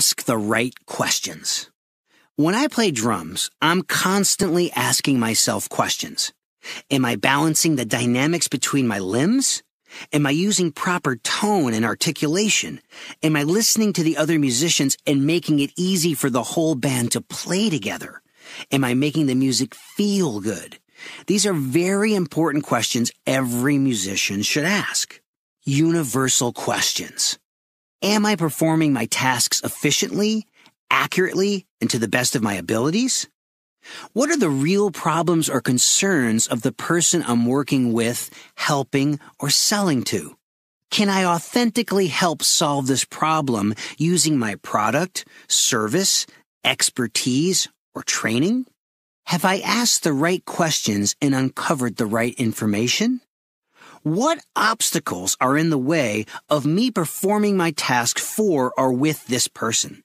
ask the right questions. When I play drums, I'm constantly asking myself questions. Am I balancing the dynamics between my limbs? Am I using proper tone and articulation? Am I listening to the other musicians and making it easy for the whole band to play together? Am I making the music feel good? These are very important questions every musician should ask. Universal questions. Am I performing my tasks efficiently, accurately, and to the best of my abilities? What are the real problems or concerns of the person I'm working with, helping, or selling to? Can I authentically help solve this problem using my product, service, expertise, or training? Have I asked the right questions and uncovered the right information? What obstacles are in the way of me performing my task for or with this person?